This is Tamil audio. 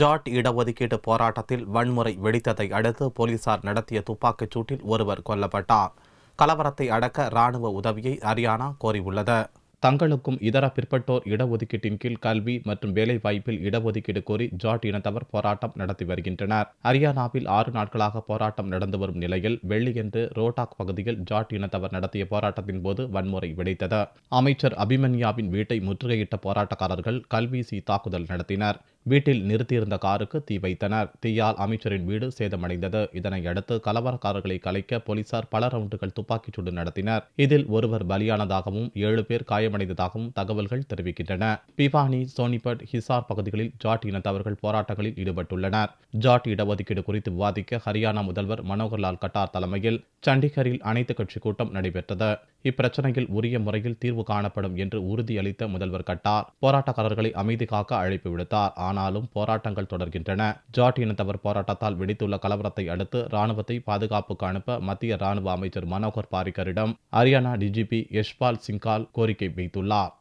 ஜாட் இடஒதுக்கீட்டு போராட்டத்தில் வன்முறை வெடித்ததை அடுத்து போலீசார் நடத்திய துப்பாக்கிச் சூட்டில் ஒருவர் கொல்லப்பட்டார் கலவரத்தை அடக்க ராணுவ உதவியை ஹரியானா கோரியுள்ளது தங்களுக்கும் இதர பிற்பட்டோர் இடஒதுக்கீட்டின் கீழ் கல்வி மற்றும் வேலைவாய்ப்பில் இடஒதுக்கீடு கோரி ஜாட் இனத்தவர் போராட்டம் நடத்தி வருகின்றனர் ஹரியானாவில் ஆறு நாட்களாக போராட்டம் நடந்து வரும் நிலையில் வெள்ளியன்று ரோட்டாக் பகுதியில் ஜாட் இனத்தவர் நடத்திய போராட்டத்தின் போது வன்முறை வெடித்தது அமைச்சர் அபிமன்யாவின் வீட்டை முற்றுகையிட்ட போராட்டக்காரர்கள் கல்வீசி தாக்குதல் நடத்தினர் வீட்டில் நிறுத்தியிருந்த காருக்கு தீ வைத்தனர் தீயால் அமைச்சரின் வீடு சேதமடைந்தது இதனையடுத்து கலவரக்காரர்களை கலைக்க போலீசார் பல ரவுண்டுகள் துப்பாக்கிச்சூடு நடத்தினர் இதில் ஒருவர் பலியானதாகவும் ஏழு பேர் காயமடைந்ததாகவும் தகவல்கள் தெரிவிக்கின்றன பிவானி சோனிபட் ஹிசார் பகுதிகளில் ஜாட் இனத்தவர்கள் போராட்டங்களில் ஈடுபட்டுள்ளனர் ஜாட் இடஒதுக்கீடு குறித்து விவாதிக்க ஹரியானா முதல்வர் மனோகர்லால் கட்டார் தலைமையில் சண்டிகரில் அனைத்து கட்சி கூட்டம் நடைபெற்றது இப்பிரச்சனையில் உரிய முறையில் தீர்வு காணப்படும் என்று உறுதியளித்த முதல்வர் கட்டார் போராட்டக்காரர்களை அமைதி காக்க அழைப்பு விடுத்தார் ஆனாலும் போராட்டங்கள் தொடர்கின்றன ஜாட் இனத்தவர் போராட்டத்தால் வெடித்துள்ள கலவரத்தை அடுத்து ராணுவத்தை பாதுகாப்புக்கு அனுப்ப மத்திய ராணுவ அமைச்சர் மனோகர் பாரிக்கரிடம் ஹரியானா டிஜிபி யஷ்பால் சிங்கால் கோரிக்கை வைத்துள்ளார்